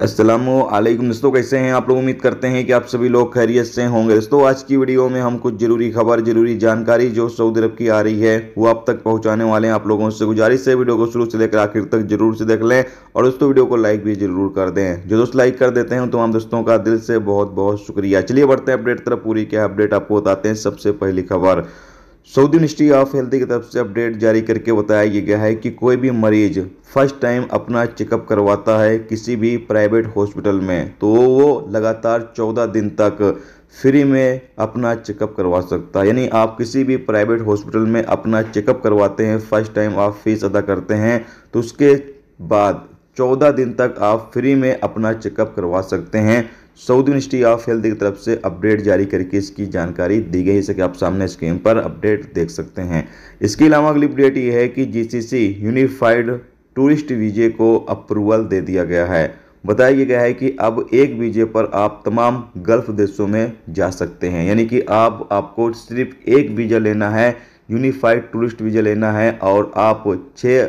असलम दोस्तों कैसे हैं आप लोग उम्मीद करते हैं कि आप सभी लोग खैरियत से होंगे दोस्तों आज की वीडियो में हम कुछ ज़रूरी खबर ज़रूरी जानकारी जो सऊदी अरब की आ रही है वो आप तक पहुंचाने वाले हैं आप लोगों से गुजारिश है वीडियो को शुरू से लेकर आखिर तक जरूर से देख लें और दोस्तों वीडियो को लाइक भी जरूर कर दें जो दोस्त लाइक कर देते हैं तो हम दोस्तों का दिल से बहुत बहुत शुक्रिया चलिए बढ़ते हैं अपडेट तरफ पूरी क्या अपडेट आपको बताते हैं सबसे पहली खबर सऊदी मिनिस्ट्री ऑफ हेल्थ की तरफ से अपडेट जारी करके बताया ये गया है कि कोई भी मरीज फर्स्ट टाइम अपना चेकअप करवाता है किसी भी प्राइवेट हॉस्पिटल में तो वो लगातार चौदह दिन तक फ्री में अपना चेकअप करवा सकता है यानी आप किसी भी प्राइवेट हॉस्पिटल में अपना चेकअप करवाते हैं फर्स्ट टाइम आप फीस अदा करते हैं तो उसके बाद चौदह दिन तक आप फ्री में अपना चेकअप करवा सकते हैं सऊदी यूनिवर्सिटी ऑफ हेल्थ की तरफ से अपडेट जारी करके इसकी जानकारी दी गई है कि आप सामने स्क्रीन पर अपडेट देख सकते हैं इसके अलावा अगली अपडेट ये है कि जीसीसी यूनिफाइड टूरिस्ट वीजे को अप्रूवल दे दिया गया है बताया गया है कि अब एक वीजे पर आप तमाम गल्फ देशों में जा सकते हैं यानी कि आप आपको सिर्फ एक वीज़ा लेना है यूनिफाइड टूरिस्ट वीज़ा लेना है और आप छः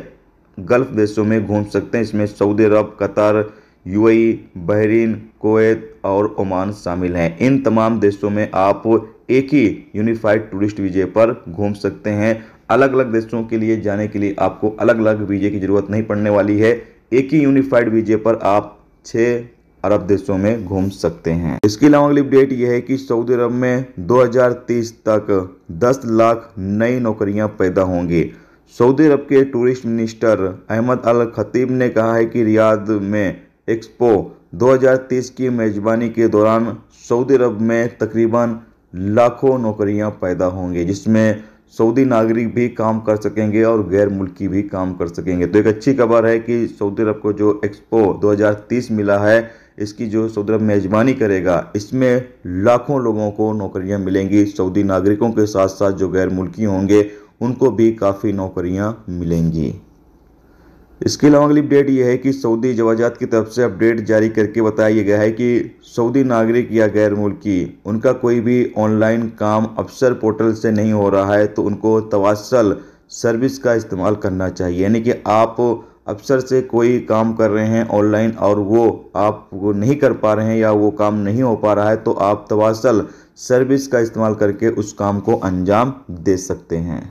गल्फ देशों में घूम सकते हैं इसमें Saudi Arabia Qatar UAE Bahrain Kuwait और ओमान शामिल हैं इन तमाम देशों में आप एक ही यूनिफाइड टूरिस्ट वीजे पर घूम सकते हैं अलग अलग देशों के लिए जाने के लिए आपको अलग अलग वीजे की ज़रूरत नहीं पड़ने वाली है एक ही यूनिफाइड वीजे पर आप छः अरब देशों में घूम सकते हैं इसके अलावा अगली अपडेट यह है कि सऊदी अरब में 2030 तक 10 लाख नई नौकरियां पैदा होंगी सऊदी अरब के tourist minister Ahmed Al Khateeb ने कहा है कि रियाद में एक्सपो 2030 की मेज़बानी के दौरान सऊदी अरब में तकरीबन लाखों नौकरियां पैदा होंगी जिसमें सऊदी नागरिक भी काम कर सकेंगे और गैर मुल्की भी काम कर सकेंगे तो एक अच्छी खबर है कि सऊदी अरब को जो एक्सपो 2030 मिला है इसकी जो सऊदी अरब मेज़बानी करेगा इसमें लाखों लोगों को नौकरियां मिलेंगी सऊदी नागरिकों के साथ साथ जो गैर मुल्की होंगे उनको भी काफ़ी नौकरियां मिलेंगी इसके अलावा अगली अपडेट यह है कि सऊदी जवाजात की तरफ से अपडेट जारी करके बताया गया है कि सऊदी नागरिक या गैर मुल्की उनका कोई भी ऑनलाइन काम अफसर पोर्टल से नहीं हो रहा है तो उनको तवासल सर्विस का इस्तेमाल करना चाहिए यानी कि आप अफसर से कोई काम कर रहे हैं ऑनलाइन और वो आप वो नहीं कर पा रहे हैं या वो काम नहीं हो पा रहा है तो आप तवासल सर्विस का इस्तेमाल करके उस काम को अंजाम दे सकते हैं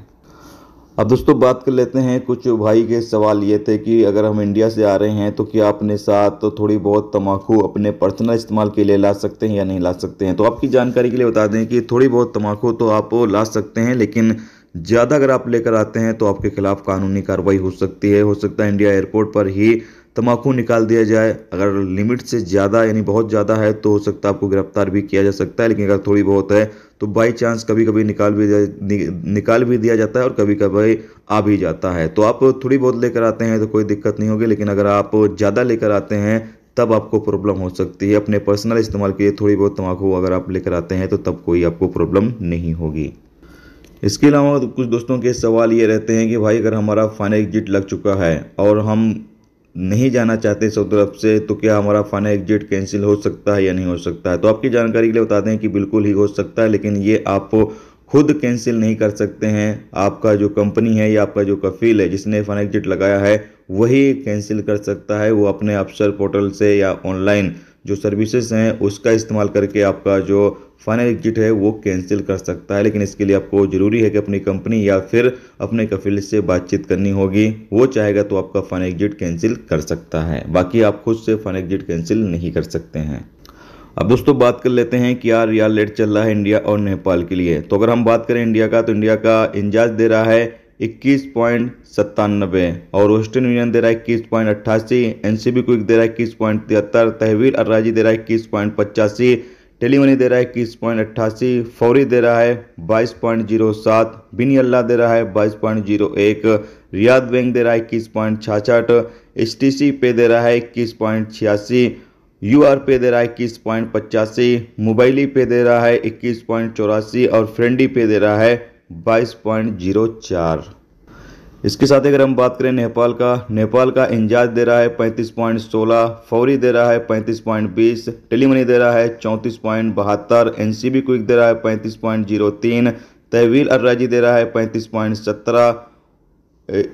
अब दोस्तों बात कर लेते हैं कुछ भाई के सवाल ये थे कि अगर हम इंडिया से आ रहे हैं तो क्या अपने साथ तो थोड़ी बहुत तम्बाकू अपने पर्सनल इस्तेमाल के लिए ला सकते हैं या नहीं ला सकते हैं तो आपकी जानकारी के लिए बता दें कि थोड़ी बहुत तम्बाकू तो आप ला सकते हैं लेकिन ज़्यादा अगर आप लेकर आते हैं तो आपके खिलाफ कानूनी कार्रवाई हो सकती है हो सकता है इंडिया एयरपोर्ट पर ही तम्बाकू निकाल दिया जाए अगर लिमिट से ज़्यादा यानी बहुत ज़्यादा है तो हो सकता है आपको गिरफ्तार भी किया जा सकता है लेकिन अगर थोड़ी बहुत है तो बाई चांस कभी कभी निकाल भी नि, निकाल भी दिया जाता है और कभी कभी आ भी जाता है तो आप थोड़ी बहुत लेकर आते हैं तो कोई दिक्कत नहीं होगी लेकिन अगर आप ज़्यादा लेकर आते हैं तब आपको प्रॉब्लम हो सकती है अपने पर्सनल इस्तेमाल के लिए थोड़ी बहुत तम्बाकू अगर आप लेकर आते हैं तो तब कोई आपको प्रॉब्लम नहीं होगी इसके अलावा कुछ दोस्तों के सवाल ये रहते हैं कि भाई अगर हमारा फाइनल एग्जिट लग चुका है और हम नहीं जाना चाहते सऊदी अरब से तो क्या हमारा फाइनल एग्जिट कैंसिल हो सकता है या नहीं हो सकता है तो आपकी जानकारी के लिए बता दें कि बिल्कुल ही हो सकता है लेकिन ये आप खुद कैंसिल नहीं कर सकते हैं आपका जो कंपनी है या आपका जो कफील है जिसने फाइनल एग्जिट लगाया है वही कैंसिल कर सकता है वो अपने अफसर पोर्टल से या ऑनलाइन जो सर्विसेज हैं उसका इस्तेमाल करके आपका जो फाइनल एग्जिट है वो कैंसिल कर सकता है लेकिन इसके लिए आपको ज़रूरी है कि अपनी कंपनी या फिर अपने कफिल से बातचीत करनी होगी वो चाहेगा तो आपका फाइनल एग्जिट कैंसिल कर सकता है बाकी आप खुद से फाइनल एग्जिट कैंसिल नहीं कर सकते हैं अब दोस्तों बात कर लेते हैं कि यार रियल लेट चल रहा है इंडिया और नेपाल के लिए तो अगर हम बात करें इंडिया का तो इंडिया का इंजाज दे रहा है इक्कीस पॉइंट सत्तानबे और वेस्टर्न यूनियन दे रहा है इक्कीस पॉइंट अट्ठासी एन सी बी क्विक दे रहा है इक्कीस पॉइंट तिहत्तर तहवील अर्राजी दे रहा है इक्कीस पॉइंट पचासी टेलीमनी दे रहा है इक्कीस पॉइंट अट्ठासी फौरी दे रहा है बाईस पॉइंट जीरो सात बिनी अल्लाह दे रहा है बाईस पॉइंट जीरो एक रियाद बैंक दे रहा है इक्कीस पॉइंट छाछठ एस टी सी पे दे रहा है इक्कीस पॉइंट छियासी यू आर पे दे रहा है इक्कीस पॉइंट पचासी मोबाइली पे दे रहा है इक्कीस पॉइंट चौरासी और फ्रेंडी पे दे रहा है 22.04 इसके साथ अगर हम बात करें नेपाल का नेपाल का इंजाज दे रहा है पैंतीस पॉइंट सोलह फौरी दे रहा है पैंतीस पॉइंट बीस टेलीमनी दे रहा है चौंतीस पॉइंट बहत्तर एन क्विक दे रहा है पैंतीस पॉइंट जीरो तीन तहवील अर्राजी दे रहा है पैंतीस पॉइंट सत्रह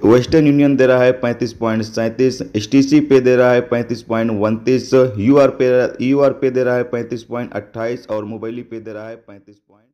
वेस्टर्न यूनियन दे रहा है पैंतीस पॉइंट सैंतीस एस टी सी पे दे रहा है पैंतीस पॉइंट उनतीस U R pay U R pay दे रहा है पैंतीस पॉइंट अट्ठाईस और मोबाइली पे दे रहा है पैंतीस पॉइंट